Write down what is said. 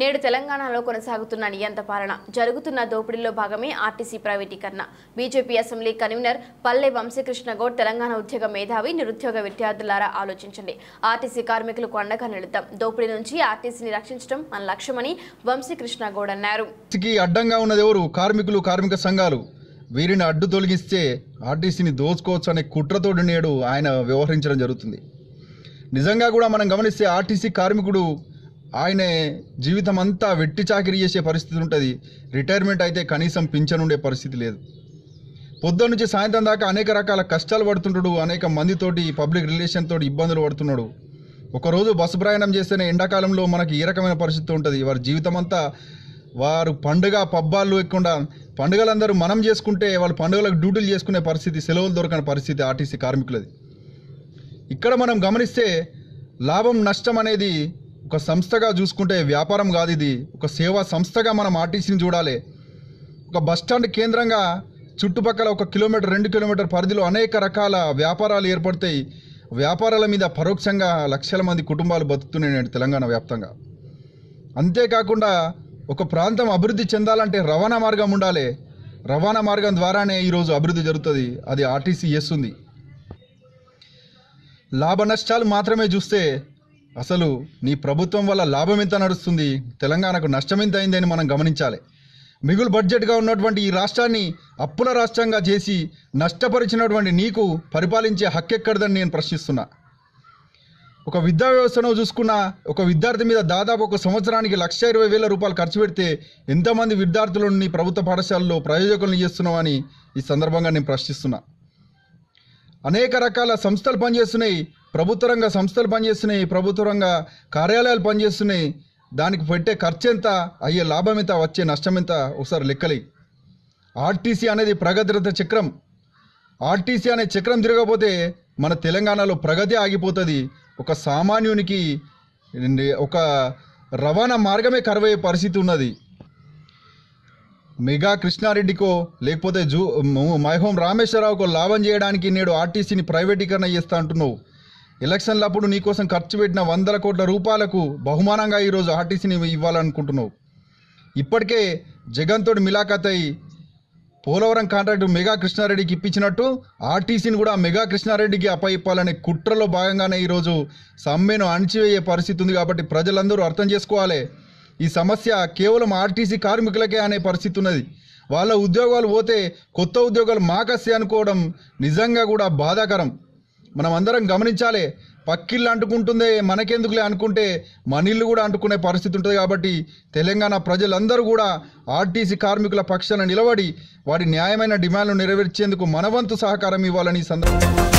నేడు తెలంగాణలో కొనసాగుతున్న నియంత పాలన జరుగుతున్న దోపిడీలో భాగమే ఆర్టీసీ ప్రైవేటీకరణ బీజేపీ అసెంబ్లీ కన్వీనర్ పల్లె వంశీకృష్ణ గౌడ్ తెలంగాణ ఉద్యోగ మేధావి నిరుద్యోగ విద్యార్థులారా ఆలోచించండి ఆర్టీసీ కార్మికులకు అండగా నిలుద్దాం దోపిడీ నుంచి ఆర్టీసీని రక్షించడం మన లక్ష్యమని వంశీకృష్ణ గౌడ్ అన్నారు అడ్డంగా ఉన్నది ఎవరు కార్మికులు కార్మిక సంఘాలు వీరిని అడ్డు తొలగిస్తే ఆర్టీసీని దోచుకోవచ్చు అనే కుట్రతోడు నేడు ఆయన వ్యవహరించడం జరుగుతుంది నిజంగా కూడా మనం గమనిస్తే ఆర్టీసీ కార్మికుడు ఆయనే జీవితం అంతా వెట్టి చాకిరి చేసే పరిస్థితి ఉంటుంది రిటైర్మెంట్ అయితే కనీసం ఉండే పరిస్థితి లేదు పొద్దున్న నుంచి సాయంత్రం దాకా అనేక రకాల కష్టాలు పడుతుంటాడు అనేక మందితోటి పబ్లిక్ రిలేషన్ తోటి ఇబ్బందులు పడుతున్నాడు ఒకరోజు బస్సు ప్రయాణం చేస్తేనే ఎండాకాలంలో మనకి ఏ రకమైన పరిస్థితి ఉంటుంది వారి జీవితం అంతా వారు పండుగ పబ్బాలు ఎక్కకుండా పండుగలందరూ మనం చేసుకుంటే వాళ్ళు పండుగలకు డ్యూటీలు చేసుకునే పరిస్థితి సెలవులు దొరకని పరిస్థితి ఆర్టీసీ కార్మికులది ఇక్కడ మనం గమనిస్తే లాభం నష్టం అనేది ఒక సంస్థగా చూసుకుంటే వ్యాపారం కాదు ఇది ఒక సేవా సంస్థగా మనం ఆర్టీసీని చూడాలి ఒక బస్టాండ్ కేంద్రంగా చుట్టుపక్కల ఒక కిలోమీటర్ రెండు కిలోమీటర్ పరిధిలో అనేక రకాల వ్యాపారాలు ఏర్పడతాయి వ్యాపారాల మీద పరోక్షంగా లక్షల మంది కుటుంబాలు బతుకుతున్నాయి నేడు తెలంగాణ వ్యాప్తంగా అంతేకాకుండా ఒక ప్రాంతం అభివృద్ధి చెందాలంటే రవాణా మార్గం ఉండాలి రవాణా మార్గం ద్వారానే ఈరోజు అభివృద్ధి జరుగుతుంది అది ఆర్టీసీ చేస్తుంది లాభ నష్టాలు మాత్రమే చూస్తే అసలు నీ ప్రభుత్వం వల్ల లాభం ఎంత నడుస్తుంది తెలంగాణకు నష్టం ఎంత అయిందని మనం గమనించాలి మిగులు బడ్జెట్గా ఉన్నటువంటి ఈ రాష్ట్రాన్ని అప్పుల రాష్ట్రంగా చేసి నష్టపరిచినటువంటి నీకు పరిపాలించే హక్కెక్కడదని నేను ప్రశ్నిస్తున్నా ఒక విద్యా వ్యవస్థను చూసుకున్న ఒక విద్యార్థి మీద దాదాపు ఒక సంవత్సరానికి లక్ష ఇరవై వేల రూపాయలు ఖర్చు పెడితే ఎంతమంది విద్యార్థులను నీ ప్రభుత్వ పాఠశాలలో ప్రయోజకులను చేస్తున్నావు అని ఈ సందర్భంగా నేను ప్రశ్నిస్తున్నా అనేక రకాల సంస్థలు పనిచేస్తున్నాయి ప్రభుత్వ రంగ సంస్థలు పనిచేస్తున్నాయి ప్రభుత్వ రంగ కార్యాలయాలు పనిచేస్తున్నాయి దానికి పెట్టే ఖర్చు ఎంత అయ్యే లాభం ఎంత వచ్చే నష్టం ఎంత ఒకసారి లెక్కలే ఆర్టీసీ అనేది ప్రగతిరత చక్రం ఆర్టీసీ అనే చక్రం తిరగకపోతే మన తెలంగాణలో ప్రగతి ఆగిపోతుంది ఒక సామాన్యునికి ఒక రవాణా మార్గమే కరువయ్యే పరిస్థితి ఉన్నది మెగా కృష్ణారెడ్డికో లేకపోతే జూ మైహోం రామేశ్వరరావుకో లాభం చేయడానికి నేడు ఆర్టీసీని ప్రైవేటీకరణ చేస్తా అంటున్నావు ఎలక్షన్లప్పుడు నీకోసం ఖర్చు పెట్టిన వందల కోట్ల రూపాయలకు బహుమానంగా ఈరోజు ఆర్టీసీని ఇవ్వాలనుకుంటున్నావు ఇప్పటికే జగన్ తోటి మిలాఖత్ అయి పోలవరం కాంట్రాక్టు మెగా కృష్ణారెడ్డికి ఇప్పించినట్టు ఆర్టీసీని కూడా మెగా కృష్ణారెడ్డికి అప్పయిప్పాలనే కుట్రలో భాగంగానే ఈరోజు సమ్మెను అణిచివేయే పరిస్థితి ఉంది కాబట్టి ప్రజలందరూ అర్థం చేసుకోవాలి ఈ సమస్య కేవలం ఆర్టీసీ కార్మికులకే అనే పరిస్థితి ఉన్నది వాళ్ళ ఉద్యోగాలు పోతే కొత్త ఉద్యోగాలు మాకస్సి అనుకోవడం నిజంగా కూడా బాధాకరం మనం అందరం గమనించాలి పక్కిళ్ళు అంటుకుంటుందే మనకెందుకులే అనుకుంటే ఇల్లు కూడా అంటుకునే పరిస్థితి ఉంటుంది కాబట్టి తెలంగాణ ప్రజలందరూ కూడా ఆర్టీసీ కార్మికుల పక్షాన నిలబడి వారి న్యాయమైన డిమాండ్లు నెరవేర్చేందుకు మనవంతు సహకారం ఇవ్వాలని సందర్భంగా